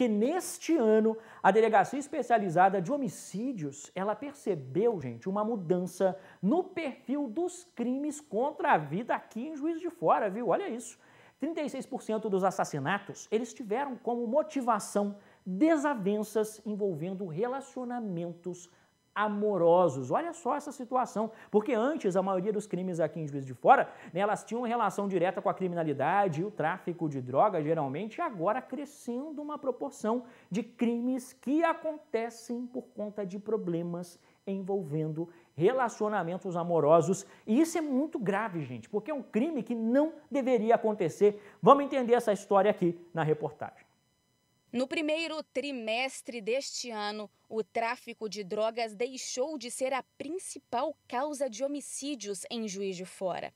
Porque neste ano, a Delegacia Especializada de Homicídios, ela percebeu, gente, uma mudança no perfil dos crimes contra a vida aqui em Juiz de Fora, viu? Olha isso. 36% dos assassinatos, eles tiveram como motivação desavenças envolvendo relacionamentos amorosos. Olha só essa situação, porque antes a maioria dos crimes aqui em Juiz de Fora, né, elas tinham relação direta com a criminalidade e o tráfico de drogas, geralmente, e agora crescendo uma proporção de crimes que acontecem por conta de problemas envolvendo relacionamentos amorosos. E isso é muito grave, gente, porque é um crime que não deveria acontecer. Vamos entender essa história aqui na reportagem. No primeiro trimestre deste ano, o tráfico de drogas deixou de ser a principal causa de homicídios em Juiz de Fora.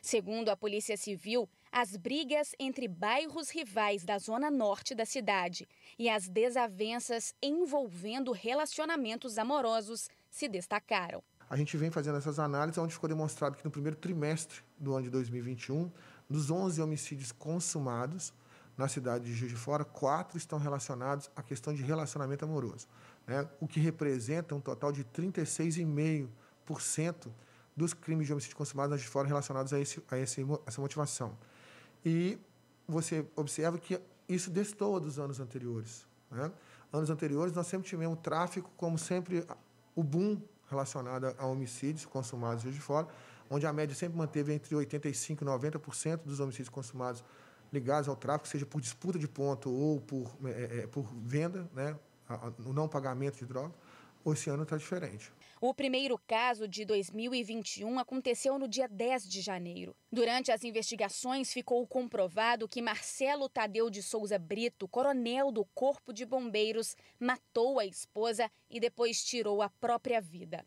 Segundo a Polícia Civil, as brigas entre bairros rivais da zona norte da cidade e as desavenças envolvendo relacionamentos amorosos se destacaram. A gente vem fazendo essas análises, onde ficou demonstrado que no primeiro trimestre do ano de 2021, dos 11 homicídios consumados, na cidade de Juiz de Fora, quatro estão relacionados à questão de relacionamento amoroso, né? o que representa um total de 36,5% dos crimes de homicídio consumados na Juiz de Fora relacionados a, esse, a esse, essa motivação. E você observa que isso destoa dos anos anteriores. Né? Anos anteriores, nós sempre tivemos tráfico, como sempre, o boom relacionado a homicídios consumados de fora, onde a média sempre manteve entre 85% e 90% dos homicídios consumados ligados ao tráfico, seja por disputa de ponto ou por, é, é, é por venda, né, o não pagamento de droga, esse ano está diferente. O primeiro caso de 2021 aconteceu no dia 10 de janeiro. Durante as investigações, ficou comprovado que Marcelo Tadeu de Souza Brito, coronel do Corpo de Bombeiros, matou a esposa e depois tirou a própria vida.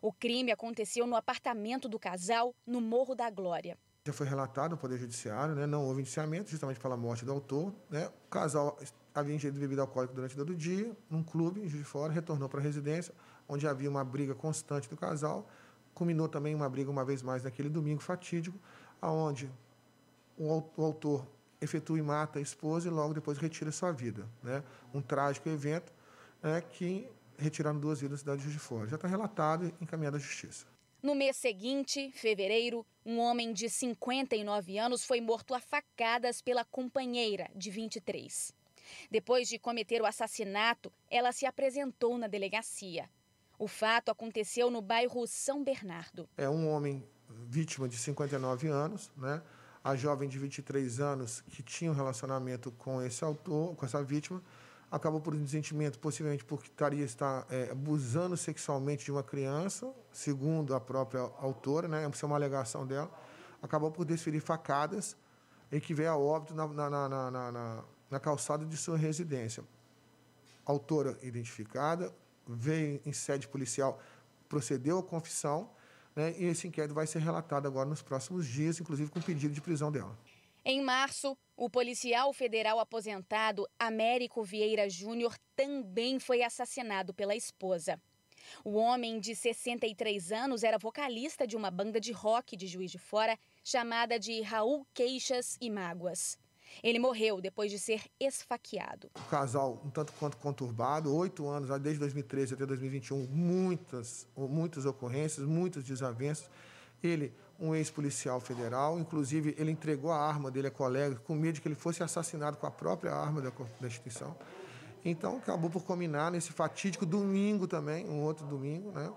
O crime aconteceu no apartamento do casal, no Morro da Glória já foi relatado no Poder Judiciário, né? não houve indiciamento, justamente pela morte do autor. Né? O casal havia ingerido bebida alcoólica durante todo o dia, num clube, em Juiz de Fora, retornou para a residência, onde havia uma briga constante do casal. Culminou também uma briga, uma vez mais, naquele domingo fatídico, aonde o, autor efetua e mata a esposa e logo depois retira sua vida. Né? Um trágico evento né, que retiraram duas vidas da cidade de Juiz de Fora. Já está relatado e encaminhado à justiça. No mês seguinte, fevereiro, um homem de 59 anos foi morto a facadas pela companheira, de 23. Depois de cometer o assassinato, ela se apresentou na delegacia. O fato aconteceu no bairro São Bernardo. É um homem vítima de 59 anos, né? A jovem de 23 anos que tinha um relacionamento com esse autor, com essa vítima, acabou por um desentimento, possivelmente porque estaria está é, abusando sexualmente de uma criança, segundo a própria autora, né? Isso é uma alegação dela. Acabou por desferir facadas e que veio a óbito na, na, na, na, na calçada de sua residência. Autora identificada, veio em sede policial, procedeu à confissão, né? e esse inquérito vai ser relatado agora nos próximos dias, inclusive com pedido de prisão dela. Em março, o policial federal aposentado Américo Vieira Júnior também foi assassinado pela esposa. O homem de 63 anos era vocalista de uma banda de rock de Juiz de Fora chamada de Raul Queixas e Mágoas. Ele morreu depois de ser esfaqueado. O casal um tanto quanto conturbado, oito anos, desde 2013 até 2021, muitas, muitas ocorrências, muitos desavenças. Ele, um ex-policial federal. Inclusive, ele entregou a arma dele a colega com medo de que ele fosse assassinado com a própria arma da, da instituição. Então, acabou por combinar nesse fatídico domingo também, um outro domingo, né?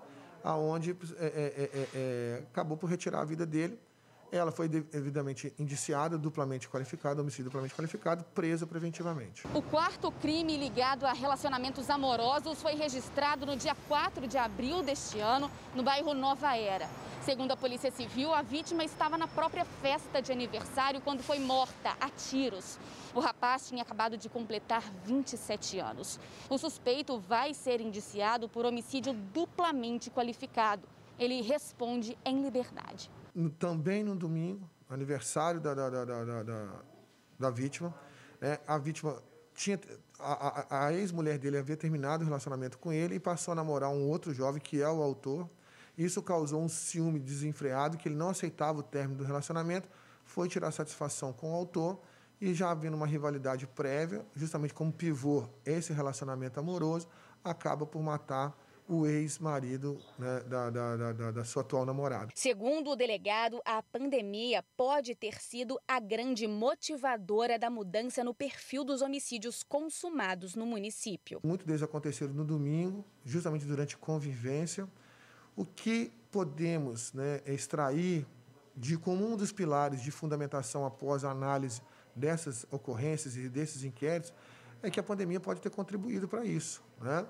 aonde é, é, é, é, é acabou por retirar a vida dele. Ela foi devidamente indiciada, duplamente qualificada, homicídio duplamente qualificado, presa preventivamente. O quarto crime ligado a relacionamentos amorosos foi registrado no dia 4 de abril deste ano, no bairro Nova Era. Segundo a Polícia Civil, a vítima estava na própria festa de aniversário quando foi morta a tiros. O rapaz tinha acabado de completar 27 anos. O suspeito vai ser indiciado por homicídio duplamente qualificado. Ele responde em liberdade. Também no domingo, aniversário da, da, da, da, da vítima, né? a vítima tinha a, a, a ex-mulher dele havia terminado o relacionamento com ele e passou a namorar um outro jovem que é o autor. Isso causou um ciúme desenfreado que ele não aceitava o término do relacionamento, foi tirar satisfação com o autor e já havendo uma rivalidade prévia, justamente como pivô esse relacionamento amoroso, acaba por matar o ex-marido né, da, da, da, da, sua atual namorada. Segundo o delegado, a pandemia pode ter sido a grande motivadora da mudança no perfil dos homicídios consumados no município. Muitos deles aconteceram no domingo, justamente durante convivência. O que podemos né, extrair de como um dos pilares de fundamentação após a análise dessas ocorrências e desses inquéritos é que a pandemia pode ter contribuído para isso. Né?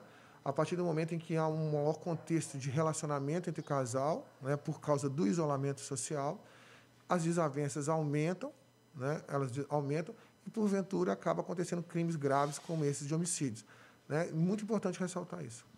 A partir do momento em que há um maior contexto de relacionamento entre o casal, né, por causa do isolamento social, as desavenças aumentam, né, elas aumentam e, porventura, acaba acontecendo crimes graves como esses de homicídios. Né? Muito importante ressaltar isso.